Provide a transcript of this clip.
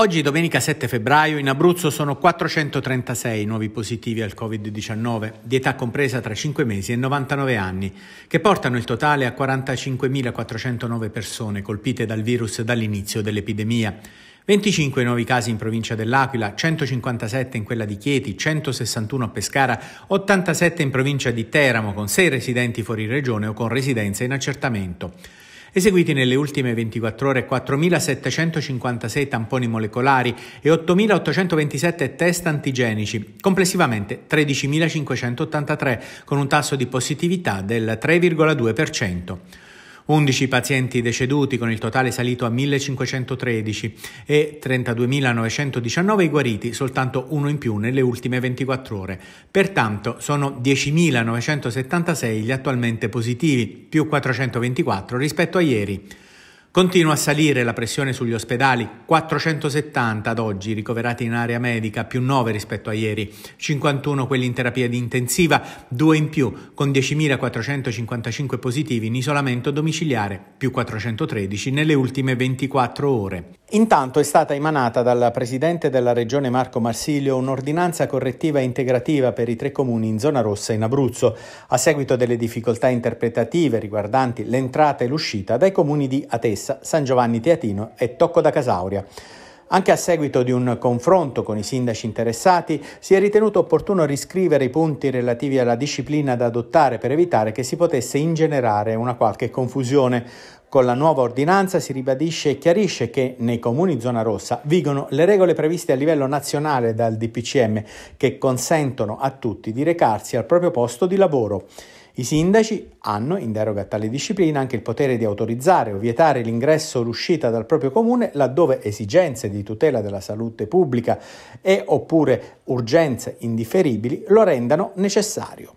Oggi domenica 7 febbraio in Abruzzo sono 436 nuovi positivi al Covid-19 di età compresa tra 5 mesi e 99 anni, che portano il totale a 45.409 persone colpite dal virus dall'inizio dell'epidemia. 25 nuovi casi in provincia dell'Aquila, 157 in quella di Chieti, 161 a Pescara, 87 in provincia di Teramo con 6 residenti fuori regione o con residenza in accertamento eseguiti nelle ultime 24 ore 4.756 tamponi molecolari e 8.827 test antigenici, complessivamente 13.583, con un tasso di positività del 3,2%. 11 pazienti deceduti con il totale salito a 1513 e 32.919 i guariti, soltanto uno in più nelle ultime 24 ore. Pertanto sono 10.976 gli attualmente positivi, più 424 rispetto a ieri. Continua a salire la pressione sugli ospedali, 470 ad oggi ricoverati in area medica, più 9 rispetto a ieri, 51 quelli in terapia di intensiva, 2 in più, con 10.455 positivi in isolamento domiciliare, più 413 nelle ultime 24 ore. Intanto è stata emanata dal Presidente della Regione Marco Marsilio un'ordinanza correttiva e integrativa per i tre comuni in zona rossa in Abruzzo, a seguito delle difficoltà interpretative riguardanti l'entrata e l'uscita dai comuni di Atessa, San Giovanni Teatino e Tocco da Casauria. Anche a seguito di un confronto con i sindaci interessati, si è ritenuto opportuno riscrivere i punti relativi alla disciplina da adottare per evitare che si potesse ingenerare una qualche confusione. Con la nuova ordinanza si ribadisce e chiarisce che nei comuni zona rossa vigono le regole previste a livello nazionale dal DPCM che consentono a tutti di recarsi al proprio posto di lavoro. I sindaci hanno, in deroga a tale disciplina, anche il potere di autorizzare o vietare l'ingresso o l'uscita dal proprio comune laddove esigenze di tutela della salute pubblica e oppure urgenze indifferibili lo rendano necessario.